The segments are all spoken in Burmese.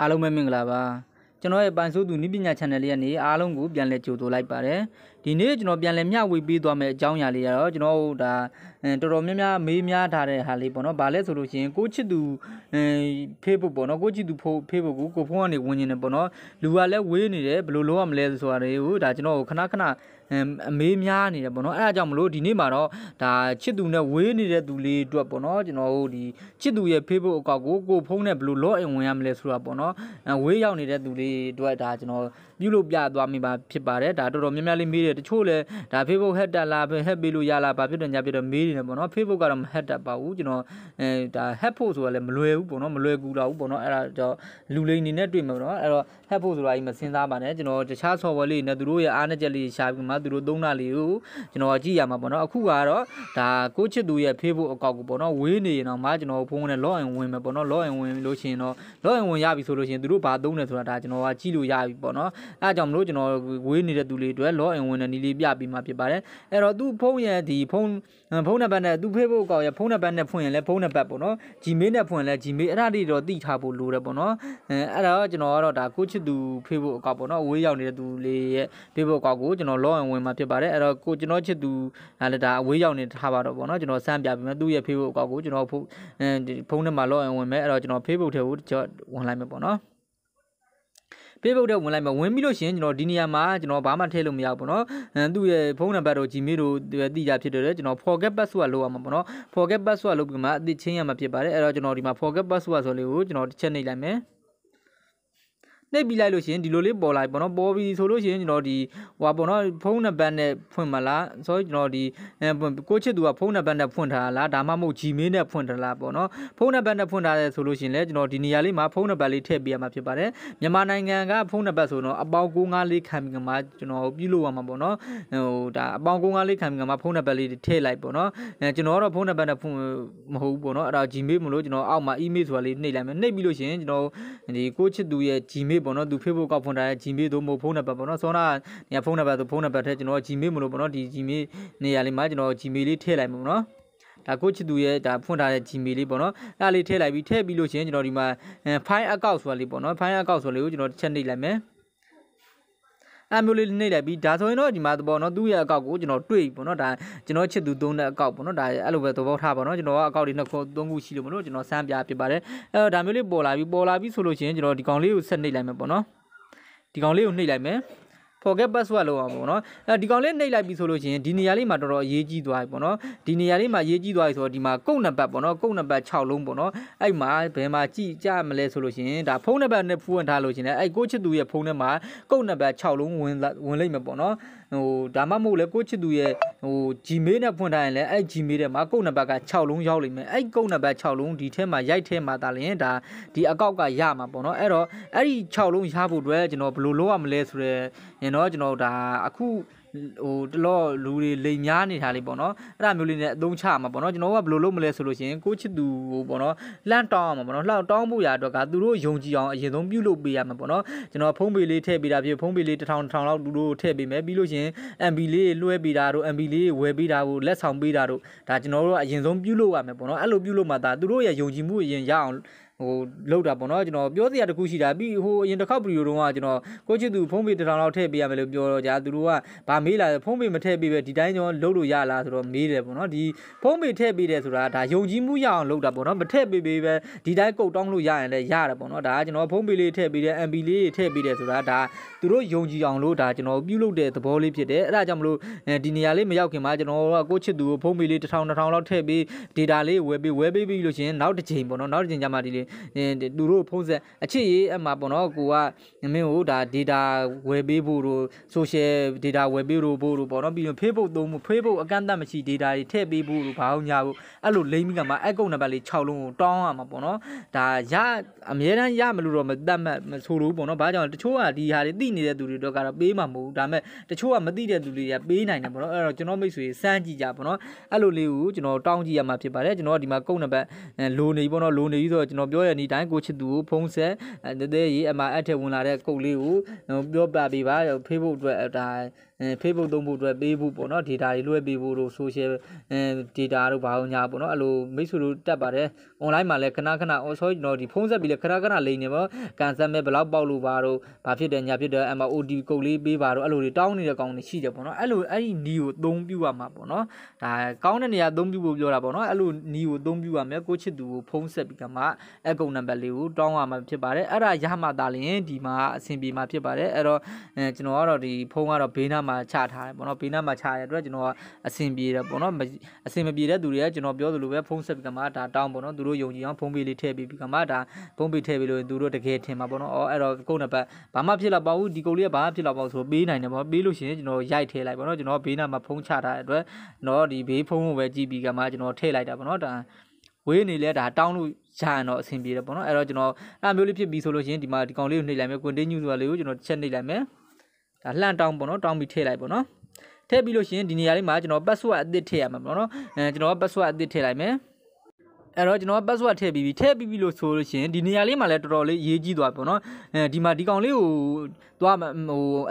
အားလုံးပဲမင်္ဂလာပါကျွန်တော်ရဲ့ပိုင်ဆိုးသူနိပညာ channel လေးကနေအားလုံးကိုပြန်လည်ကြိုဆိုလိုက်ပါတယ်ဒီနေ့ကျွန်တော်ပြန်လည်မျှဝေပေးသွားမယ့်အကြောင်းအရာလေးကတော့ကျွန်တော်ဒါတော်တော်များများမေးများထားတဲ့ဟာလေးပေါ့နော်ဗာလဲဆိုလို့ရှိရင်ကိုချစ်သူအဲ Facebook ပေါ့နော်ကိုချစ်သူ Facebook ကိုကိုဖုန်းကနေဝင်နေတယ်ပေါ့နော်လူကလည်းဝေးနေတယ်ဘယ်လိုလုပ်ရမလဲဆိုတာတွေကိုဒါကျွန်တော်ခဏခဏအမေးများနေတယ်ပေါ့နော်အဲ့ဒါကြောင့်မလို့ဒီနေ့မှာတော့ဒါချစ်သူနဲ့ဝေးနေတဲ့သူလေးအတွက်ပေါ့နော်ကျွန်တော်တို့ဒီချစ်သူရဲ့ Facebook အကောင့်ကိုကိုဖုန်းနဲ့ဘယ်လို login ဝင်ရမလဲဆိုတာပေါ့နော်ဝေးရောက်နေတဲ့သူလေးအတွက်ဒါကျွန်တော်ပြုလုပ်ပြသွားမိပါဖြစ်ပါတယ်ဒါတော်တော်များများလေးမေးတယ်တချို့လည်းဒါ Facebook hack တက်လား hack ပေးလို့ရလားဘာဖြစ်တယ်ညာဖြစ်တယ်မေးနေတယ်ပေါ့နော် Facebook ကတော့မ hack တက်ပါဘူးကျွန်တော်အဲဒါ hack ဖို့ဆိုတာလည်းမလွယ်ဘူးပေါ့နော်မလွယ်ကူတော့ဘူးပေါ့နော်အဲ့ဒါတော့လူလိန်နေနဲ့တွေ့မှာပေါ့နော်အဲ့တော့ hack ဖို့ဆိုတာကြီးမစဉ်းစားပါနဲ့ကျွန်တော်တခြား software လေးနဲ့သူတို့ရဲ့အားနည်းချက်လေးရှာပြီးမှနော်သူတို့သုံးတာလေးကိုကျွန်တော်ကြည့်ရမှာပေါ့နော်အခုကတော့ဒါကိုချစ်သူရဲ့ Facebook အကောင့်ကိုပေါ့နော်ဝေးနေရင်တော့မှကျွန်တော်ဖုန်းနဲ့ login ဝင်မယ်ပေါ့နော် login ဝင်လို့ရှိရင်တော့ login ဝင်ရပြီဆိုလို့ရှိရင်သူတို့ဘာသုံးတယ်ဆိုတာဒါကျွန်တော် ကကြည့်လို့ရပြီပေါ့နော်အဲအကြောင်းမလို့ကျွန်တော်ဝေးနေတဲ့သူလေးတွေ login ဝင်တဲ့နည်းလေးပြပြီးမှဖြစ်ပါတယ်အဲ့တော့သူ့ဖုန်းရဲ့ဒီဖုန်းဖုန်းနံပါတ်နဲ့သူ့ Facebook အကောင့်ရဲ့ဖုန်းနံပါတ်နဲ့ဖွင့်ရင်လည်းဖုန်းနံပါတ်ပေါ့နော် Gmail နဲ့ဖွင့်ရင်လည်း Gmail အဲ့ဒါတွေတော့တိထားဖို့လိုတယ်ပေါ့နော်အဲအဲ့တော့ကျွန်တော်ကတော့ဒါကိုချစ်သူ Facebook အကောင့်ပေါ့နော်ဝေးရောက်နေတဲ့သူလေးရဲ့ Facebook အကောင့်ကိုကျွန်တော် login ဝင်มาဖြစ်ပါတယ်အဲ့တော့ကိုကျွန်တော်ချစ်သူလည်းဒါအဝေးရောက်နေထားပါတော့ဗောနော်ကျွန်တော်စမ်းပြပေးမယ်သူ့ရဲ့ Facebook အကောင့်ကိုကျွန်တော်ဖုန်းထဲမှာ login ဝင်မယ်အဲ့တော့ကျွန်တော် Facebook ထဲကိုကျွန်တော်ဝင်လိုက်မယ်ဗောနော် Facebook တဲ့ဝင်လိုက်မှာဝင်ပြီးလို့ရှိရင်ကျွန်တော်ဒီနေရာမှာကျွန်တော်ဘာမှထည့်လို့မရဘူးပေါ့နော်သူ့ရဲ့ဖုန်းနံပါတ်တို့ Gmail တို့သိကြဖြစ်တယ်လေကျွန်တော် forget password လုပ်ရမှာပေါ့နော် forget password လုပ်ပြီးမှအသိချင်းရမှာဖြစ်ပါတယ်အဲ့တော့ကျွန်တော်ဒီမှာ forget password ဆိုလေးကိုကျွန်တော်တစ်ချက်နှိပ်လိုက်မယ်နှိပ်ပြီးလိုက်လို့ရှင်ဒီလိုလေးပေါ်လာပေါ့နော်ပေါ်ပြီးဆိုလို့ရှင်ကျွန်တော်ဒီဟွာပေါ့နော်ဖုန်းနံပါတ်နဲ့ဖွင့်မလားဆိုတော့ကျွန်တော်ဒီကိုချစ်သူကဖုန်းနံပါတ်နဲ့ဖွင့်ထားလားဒါမှမဟုတ် Gmail နဲ့ဖွင့်ထားလားပေါ့နော်ဖုန်းနံပါတ်နဲ့ဖွင့်ထားတယ်ဆိုလို့ရှင်လေကျွန်တော်ဒီနေရာလေးမှာဖုန်းနံပါတ်လေးထည့်ပေးရမှာဖြစ်ပါတယ်မြန်မာနိုင်ငံကဖုန်းနံပါတ်ဆိုတော့အပေါင်း954လေးခံပြီးမှကျွန်တော်ပြုလုပ်ရမှာပေါ့နော်ဟိုဒါအပေါင်း954လေးခံပြီးမှဖုန်းနံပါတ်လေးထည့်လိုက်ပေါ့နော်အဲကျွန်တော်ကတော့ဖုန်းနံပါတ်နဲ့ဖွင့်မဟုတ်ဘူးပေါ့နော်အဲ့ဒါ Gmail မလို့ကျွန်တော်အောက်မှာ email ဆိုတာလေးနှိပ်လိုက်မယ်နှိပ်ပြီးလို့ရှင်ကျွန်တော်ဒီကိုချစ်သူရဲ့ Gmail Gmail ပေါ့နော်သူ Facebook ကောက်ဖွင့်ထားတဲ့ Gmail သို့မဟုတ်ဖုန်းနံပါတ်ပေါ့နော်ဆောနာညဖုန်းနံပါတ်သို့ဖုန်းနံပါတ်ထဲကျွန်တော် Gmail မလို့ပေါ့နော်ဒီ Gmail နေရာလေးမှာကျွန်တော် Gmail လေးထည့်လိုက်မှာပေါ့နော်ဒါကိုချစ်သူရဲ့ဒါဖွင့်ထားတဲ့ Gmail လေးပေါ့နော်အဲ့ဒါလေးထည့်လိုက်ပြီးထည့်ပြီးလို့ရှိရင်ကျွန်တော်ဒီမှာ file account ဆိုတာလေးပေါ့နော် file account ဆိုတာလေးကိုကျွန်တော်ချက်နှိပ်လိုက်မယ်အမျိုးလေးနှိမ့်လိုက်ပြီးဒါဆိုရင်တော့ဒီမှာပေါ့နော်သူ့ရဲ့အကောက်ကိုကျွန်တော်တွေ့ပြီပေါ့နော်ဒါကျွန်တော်ချစ်သူသုံးတဲ့အကောက်ပေါ့နော်ဒါအဲ့လိုပဲသဘောထားပါနော်ကျွန်တော်ကအကောက်တွေနှစ်ခုသုံးခုရှိလို့မလို့ကျွန်တော်စမ်းပြဖြစ်ပါတယ်အဲ့တော့ဒါမျိုးလေးပေါ်လာပြီးပေါ်လာပြီးဆိုလို့ရှိရင်ကျွန်တော်ဒီကောင်လေးကိုဆက်နှိမ့်လိုက်မယ်ပေါ့နော်ဒီကောင်လေးကိုနှိမ့်လိုက်မယ် forget password လောက်အောင်ပေါ့နော်အဲဒီကောင်လေးနှိပ်လိုက်ပြီဆိုလို့ရှိရင်ဒီနေရာလေးမှာတော်တော်အရေးကြီးသွားပြီပေါ့နော်ဒီနေရာလေးမှာရေးကြီးသွားပြီဆိုတော့ဒီမှာကုတ်နံပါတ်ပေါ့နော်ကုတ်နံပါတ်6လုံးပေါ့နော်အဲ့မှာဘယ်မှာကြည့်ကြမလဲဆိုလို့ရှိရင်ဒါဖုန်းနံပါတ်နဲ့ဖူးဝင်ထားလို့ရှိရင်အဲ့ကိုချစ်သူရဲ့ဖုန်းထဲမှာကုတ်နံပါတ်6လုံးဝင်ဝင်လိမ့်မယ်ပေါ့နော်ဟိုဒါမှမဟုတ်လေကိုချစ်သူရဲ့ဟို Gmail နဲ့ဖွင့်ထားရင်လည်းအဲ့ Gmail ထဲမှာကုတ်နံပါတ်က6လုံးရောက်လိမ့်မယ်အဲ့ကုတ်နံပါတ်6လုံးဒီထဲမှာရိုက်ထဲမှာဒါလည်းဒါဒီအကောက်ကရမှာပေါ့နော်အဲ့တော့အဲ့ဒီ6လုံးရဖို့အတွက်ကျွန်တော်ဘယ်လိုလုပ်ရမလဲဆိုတော့ရင်တော့ကျွန်တော်ဒါအခုဟိုတလောလူတွေလိမ်များနေတာလေးပေါ့နော်အဲ့ဒါမျိုးလေးနဲ့အသုံးချမှာပေါ့နော်ကျွန်တော်ကဘယ်လိုလုပ်မလဲဆိုလို့ရှိရင်ကိုချစ်သူဟိုပေါ့နော်လှန့်တောင်းအောင်ပေါ့နော်လှောက်တောင်းဖို့ရာအတွက်ကသူတို့ယုံကြည်အောင်အရင်ဆုံးပြုလုပ်ပေးရမှာပေါ့နော်ကျွန်တော်ဖုန်းပေလေးထည့်ပေးတာဖြစ်ဖုန်းပေလေးတစ်ထောင်တစ်ထောင်လောက်သူတို့ထည့်ပေးမယ်ပြီးလို့ရှိရင် MB လေးလွှဲပေးတာတို့ MB လေးဝယ်ပေးတာကိုလက်ဆောင်ပေးတာတို့ဒါကျွန်တော်တို့ကအရင်ဆုံးပြုလုပ်ရမှာပေါ့နော်အဲ့လိုပြုလုပ်မှသာသူတို့ရဲ့ယုံကြည်မှုအရင်ရအောင်ဟိုလောက်တာပေါ့နော်ကျွန်တော်ပြောစရာတခုရှိတာပြီးဟိုအရင်တစ်ခေါက်ဗီဒီယိုတုန်းကကျွန်တော်ကိုချစ်သူဖုန်းပေတစ်ထောင်လောက်ထည့်ပေးရမယ်လို့ပြောတော့ကြာသူတို့ကဗာမေးလာဖုန်းပေမထည့်ပေးပဲဒီတိုင်းကျွန်တော်လောက်လို့ရလားဆိုတော့မေးတယ်ပေါ့နော်ဒီဖုန်းပေထည့်ပေးတယ်ဆိုတာဒါယုံကြည်မှုရအောင်လောက်တာပေါ့နော်မထည့်ပေးပေးပဲဒီတိုင်းကုတ်တောင်းလို့ရရင်လည်းရတယ်ပေါ့နော်ဒါကကျွန်တော်ဖုန်းပေလေးထည့်ပေးတယ် MB လေးထည့်ပေးတယ်ဆိုတာဒါသူတို့ယုံကြည်အောင်လို့ဒါကျွန်တော်ပြုလုပ်တဲ့သဘောလေးဖြစ်တယ်အဲ့ဒါကြောင့်မလို့ဒီနေရာလေးမရောက်ခင်မှာကျွန်တော်ကကိုချစ်သူကိုဖုန်းပေလေးတစ်ထောင်တစ်ထောင်လောက်ထည့်ပေး data လေးဝယ်ပေးဝယ်ပေးပြီးလို့ရှင်နောက်တစ်ချိန်ပေါ့နော်နောက်တစ်ချိန်ကျမှဒီလေးသူတို့ဖုံးဆက်အချစ်ရေးအမှပေါ့နော်ကိုကမင်းကိုဒါ data ဝယ်ပေးဖို့တို့ social data ဝယ်ပေးလို့ဖို့တို့ပေါ့နော်ပြီးတော့ Facebook သုံးမှု Facebook အကန့်အသတ်မရှိ data တွေထည့်ပေးဖို့တို့ဘာအောင်ညာဖို့အဲ့လိုလိမ့်မိကမှာ account number လေး6လုံးကိုတောင်းရမှာပေါ့နော်ဒါရအများတန်းရမလို့တော့မတတ်မှတ်မဆိုလို့ပေါ့နော်ဘာကြောင့်တချို့ကဒီဟာတွေသိနေတဲ့သူတွေတော့ကတော့ပေးမှာမဟုတ်ဘူးဒါပေမဲ့တချို့ကမသိတဲ့သူတွေကပေးနိုင်တယ်ပေါ့နော်အဲ့တော့ကျွန်တော်မိတ်ဆွေစမ်းကြည့်ကြပေါ့နော်အဲ့လိုလေးကိုကျွန်တော်တောင်းကြည့်ရမှာဖြစ်ပါတယ်ကျွန်တော်ဒီမှာကုတ်နံပါတ်လိုနေပြီပေါ့နော်လိုနေပြီဆိုတော့ကျွန်တော်ပြောပြောရတဲ့ဒီတိုင်းကိုချစ်သူကိုဖုံးဆက်တဲတဲရေးအမအထက်ဝင်လာတဲ့ကုတ်လေးကိုပြောပြပေးပါ Facebook အတွက်ဒါ Facebook သုံးဖို့အတွက်ပေးဖို့ပေါ့နော် data တွေလွှဲပေးဖို့တို့ social data တို့ဘာလို့ညာပေါ့နော်အဲ့လိုမိတ်ဆွေတို့တက်ပါတယ် online မှာလည်းခဏခဏ oh sorry ကျွန်တော်ဒီဖုန်းဆက်ပြီးလည်းခဏခဏလိန်နေပေါ့ကန်ဆယ်မဲ့ဘယ်လောက်ပေါက်လို့ပါတို့ဘာဖြစ်တယ်ညာဖြစ်တယ် MOD ကုတ်လေးပေးပါတို့အဲ့လိုတွေတောင်းနေတဲ့ကောင်တွေရှိတယ်ပေါ့နော်အဲ့လိုအဲ့ဒီ knee ကိုသုံးပြရမှာပေါ့နော်ဒါကောင်းတဲ့နေရာသုံးပြဖို့ပြောတာပေါ့နော်အဲ့လို knee ကိုသုံးပြရမယ်ကိုချစ်သူကိုဖုန်းဆက်ပြီးကမှအကုံနံပါတ်လေးကိုတောင်းရမှာဖြစ်ပါတယ်အဲ့ဒါရမှသာလျှင်ဒီမှာအဆင်ပြေမှာဖြစ်ပါတယ်အဲ့တော့ကျွန်တော်ကတော့ဒီဖုန်းကတော့ဘေးနားမှာချထားတယ်ပေါ့နော်ဘေးနားမှာချရတဲ့အတွက်ကျွန်တော်အဆင်ပြေတယ်ပေါ့နော်အဆင်မပြေတဲ့သူတွေကကျွန်တော်ပြောသလိုပဲဖုန်းဆက်ကမှဒါတောင်းပေါ့နော်သူတို့ယုံကြည်အောင်ဖုန်းပေးလေးထည့်ပြီးပြီးကမှဒါဖုန်းပေးထည့်ပြီးလို့သူတို့တကယ်ထင်မှာပေါ့နော်အော်အဲ့တော့ကုန်းနှစ်ပတ်ဘာမှဖြစ်လာပါဘူးဒီကုန်းလေးကဘာမှဖြစ်လာပါဘူးဆိုပေးနိုင်တယ်ပေါ့ပေးလို့ရှိရင်ကျွန်တော်ရိုက်ထည့်လိုက်ပေါ့နော်ကျွန်တော်ဘေးနားမှာဖုန်းချထားတဲ့အတွက်တော့ဒီဘေးဖုန်းကိုပဲကြည့်ပြီးကမှကျွန်တော်ထည့်လိုက်တာပေါ့နော်ဒါဝေးနေလဲဒါတောင်းလို့ရရင်တော့အဆင်ပြေတယ်ပေါ့နော်အဲ့တော့ကျွန်တော်အဲ့မျိုးလေးဖြစ်ပြီဆိုလို့ရှင်ဒီမှာဒီကောင်လေးကိုနှိပ်လိုက်မယ် continue ဆိုတာလေးကိုကျွန်တော်ချက်နှိပ်လိုက်မယ်ဒါလှန်တောင်းပေါ့နော်တောင်းပြီးထည့်လိုက်ပေါ့နော်ထည့်ပြီးလို့ရှိရင်ဒီနေရာလေးမှာကျွန်တော် password အသစ်ထည့်ရမှာပေါ့နော်အဲကျွန်တော် password အသစ်ထည့်လိုက်မယ်အဲ့တော့ကျွန်တော်က password ထည့်ပြီးပြီထည့်ပြီးပြီလို့ဆိုလို့ရှိရင်ဒီနေရာလေးမှာလည်းတော်တော်လေးအရေးကြီးသွားပေါ့နော်အဲဒီမှာဒီကောင်လေးကိုသွားဟို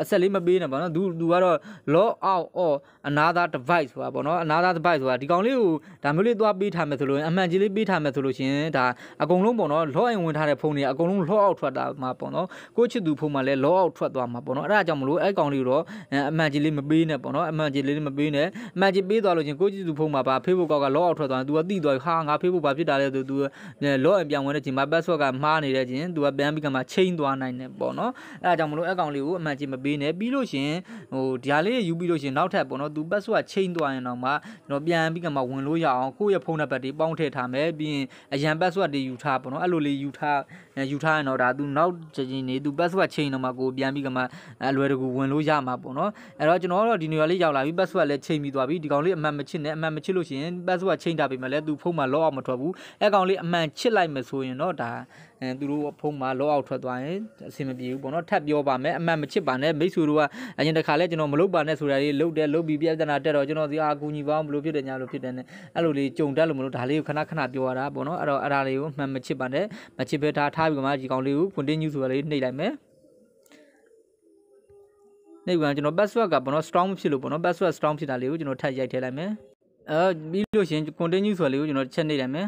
အဆက်လေးမပေးနဲ့ပေါ့နော်သူသူကတော့ log out or another device ဆိုတာပေါ့နော် another device ဆိုတာဒီကောင်လေးကိုဒါမျိုးလေးသွားပေးထားမယ်ဆိုလို့အမှန်ကြီးလေးပေးထားမယ်ဆိုလို့ရှိရင်ဒါအကုန်လုံးပေါ့နော် log in ဝင်ထားတဲ့ဖုန်းတွေအကုန်လုံး log out ထွက်တာမှာပေါ့နော်ကိုချစ်သူဖုန်းမှာလည်း log out ထွက်သွားမှာပေါ့နော်အဲ့ဒါကြောင့်မလို့အဲ့ကောင်လေးကိုတော့အမှန်ကြီးလေးမပေးနဲ့ပေါ့နော်အမှန်ကြီးလေးမပေးနဲ့အမှန်ကြီးပေးသွားလို့ချင်းကိုချစ်သူဖုန်းမှာပါ Facebook က log out ထွက်သွားတယ်သူကတိသွားဟာငါ Facebook ပါဖြစ်တာလဲဆိုသူလော့အပြောင်းဝင်တဲ့ချိန်မှာ password ကမှားနေတဲ့ချင်းသူကပြန်ပြီးကမှချိန်သွားနိုင်တယ်ပေါ့နော်အဲဒါကြောင့်မလို့အကောင်လေးကိုအမှန်ချင်းမပေးနဲ့ပြီးလို့ရှင်ဟိုဒီဟာလေးယူပြီးလို့ရှင်နောက်ထပ်ပေါ့နော်သူ password ချိန်သွားရင်တော့မှကျွန်တော်ပြန်ပြီးကမှဝင်လို့ရအောင်ကိုယ့်ရဲ့ဖုန်းနံပါတ်တွေပေါင်းထည့်ထားမယ်ပြီးရင်အရန် password တွေယူထားပေါ့နော်အဲ့လိုလေးယူထားယူထားရင်တော့ဒါသူနောက်ချိန်နေသူ password ချိန်တော့မှကိုပြန်ပြီးကမှအလွယ်တကူဝင်လို့ရမှာပေါ့နော်အဲ့တော့ကျွန်တော်ကတော့ဒီနေရာလေးရောက်လာပြီ password လည်းချိန်ပြီးသွားပြီဒီကောင်လေးအမှန်မချစ်နဲ့အမှန်မချစ်လို့ရှိရင် password ချိန်တာပြီမှလည်းသူဖုန်းမှာ log out မထွက်ဘူးအဲ့ကောင်လေးအမှန်ချစ်လိုက်မှဆိုရင်တော့ဒါအဲသူတို့ဖုံးမှာလောအောက်ထွက်သွားရင်အဆင်မပြေဘူးပေါ့နော်ထပ်ပြောပါမယ်အမှန်မချစ်ပါနဲ့မိတ်ဆွေတို့ကအရင်တစ်ခါလဲကျွန်တော်မလုပ်ပါနဲ့ဆိုတာလေးလုပ်တယ်လုပ်ပြီးပြဿနာတက်တော့ကျွန်တော်ဒီအာကူညီပေါင်းဘလို့ဖြစ်တယ်ညာလို့ဖြစ်တယ်နဲ့အဲ့လိုလေးကြုံတက်လို့မလို့ဒါလေးကိုခဏခဏပြောရတာပေါ့နော်အဲ့တော့အဲ့ဒါလေးကိုအမှန်မချစ်ပါနဲ့မချစ်ဘဲထားထားပြီးမှဒီကောင်လေးကို continue ဆိုတာလေးနှိပ်လိုက်မယ်နေကကျွန်တော် password ကဘောနော် strong ဖြစ်လို့ဘောနော် password strong ဖြစ်တာလေးကိုကျွန်တော်ထပ်ရိုက်ထည့်လိုက်မယ်အဲပြီးလို့ရှိရင် continue ဆိုတာလေးကိုကျွန်တော်ချက်နေလိုက်မယ်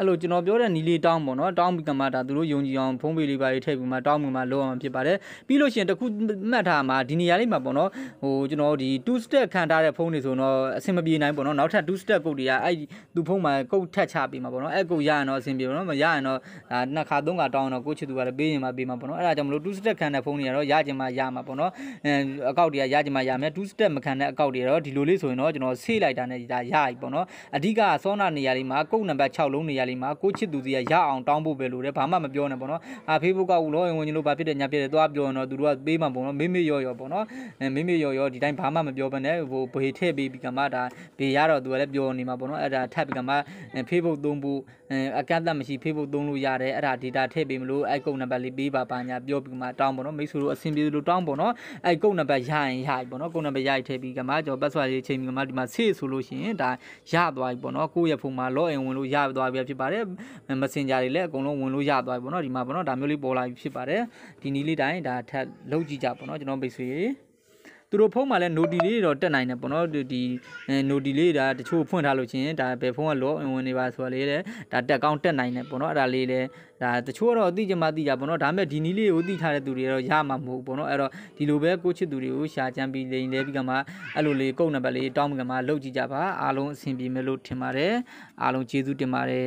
အဲ့လိုကျွန်တော်ပြောတဲ့နီလေးတောင်းပေါ့နော်တောင်းပြီးကမှဒါသူတို့ယုံကြည်အောင်ဖုံးပေးလေးပါလေးထည့်ပြီးမှတောင်းပြီးမှလုပ်အောင်ဖြစ်ပါတယ်ပြီးလို့ရှိရင်တခုမှတ်ထားမှာဒီနေရာလေးမှာပေါ့နော်ဟိုကျွန်တော်ဒီ two step ခံထားတဲ့ဖုံးနေဆိုတော့အဆင်မပြေနိုင်ပေါ့နော်နောက်ထပ် two step ကုတ်တွေကအဲ့သူဖုံးမှာကုတ်ထက်ချပေးမှာပေါ့နော်အဲ့ကုတ်ရရင်တော့အဆင်ပြေပေါ့နော်မရရင်တော့ဒါနှစ်ခါသုံးခါတောင်းတော့ကိုချစ်သူကလည်းပေးရင်မှပေးမှာပေါ့နော်အဲ့ဒါကြောင့်မလို့ two step ခံတဲ့ဖုံးတွေကတော့ရကြမှာရမှာပေါ့နော်အဲအကောက်တွေကရကြမှာရမယ် two step မခံတဲ့အကောက်တွေကတော့ဒီလိုလေးဆိုရင်တော့ကျွန်တော်ဆေးလိုက်တာနဲ့ဒါရပြီပေါ့နော်အဓိကစောနာနေရာလေးမှာကုတ်နံပါတ်6လုံးနေရာလေးလေးမှာကိုချစ်သူစီကရအောင်တောင်းဖို့ပဲလို့တယ်ဘာမှမပြောနဲ့ပေါ့နော်အာ Facebook ကဦးလောရင်ဝင်ကြီးလို့ဘာဖြစ်တယ်ညာဖြစ်တယ်သွားပြောရင်တော့သူတို့ကပေးမှပေါ့နော်မေးမေးရော်ရော်ပေါ့နော်မေးမေးရော်ရော်ဒီတိုင်းဘာမှမပြောဘဲနဲ့ဟိုဘေးထည့်ပေးပြီးကမှဒါဘေးရတော့သူကလည်းပြောနေမှာပေါ့နော်အဲ့ဒါထပ်ပြီးကမှ Facebook သုံးဖို့အကန့်အသတ်မရှိ Facebook သုံးလို့ရတယ်အဲ့ဒါ data ထည့်ပေးမလို့အဲ့ကုတ်နံပါတ်လေးပေးပါပါညာပြောပြီးကမှတောင်းပေါ့နော်မိတ်ဆွေတို့အဆင်ပြေလို့တောင်းပေါ့နော်အဲ့ကုတ်နံပါတ်ရရင်ရပြီပေါ့နော်ကုတ်နံပါတ်ရရင်ထည့်ပြီးကမှကျွန်တော် password လေးချိန်ပြီးကမှဒီမှာ save ဆိုလို့ရှိရင်ဒါရသွားပြီပေါ့နော်ကိုယ့်ရဲ့ဖုန်းမှာ login ဝင်လို့ရသွားပြီဖြစ်ပါတယ်။ Messenger တွေလည်းအကုန်လုံးဝင်လို့ရသွားပြီပေါ့နော်ဒီမှာပေါ့နော်ဒါမျိုးလေးပေါ်လာပြီဖြစ်ပါတယ်။ဒီနည်းလေးတိုင်းဒါထပ်လုပ်ကြည့်ကြပေါ့နော်ကျွန်တော်ပိတ်ဆွေးသူတို့ဖုန်းမှာလည်း noti လေးတွေတော့တက်နိုင်တယ်ပေါ့နော်ဒီ noti လေးဒါတချို့ဖွင့်ထားလို့ချင်းဒါဘယ်ဖုန်းက login ဝင်နေပါဆိုတော့လေတဲ့ဒါတက်ကောင်းတက်နိုင်တယ်ပေါ့နော်အဲ့ဒါလေးလည်းဒါတချို့တော့အတိအကျမှသိကြပေါ့နော်ဒါပေမဲ့ဒီနီးလေးကိုသိထားတဲ့သူတွေတော့ရမှာမဟုတ်ဘူးပေါ့နော်အဲ့တော့ဒီလိုပဲကိုချစ်သူတွေကိုရှာချမ်းပြီးလိန်လဲပြီးကမှအဲ့လိုလေးကုတ်နံပါတ်လေးတောင်းပြီးကမှလှုပ်ကြည့်ကြပါအားလုံးအဆင်ပြေမယ်လို့ထင်ပါတယ်အားလုံးကျေးဇူးတင်ပါတယ်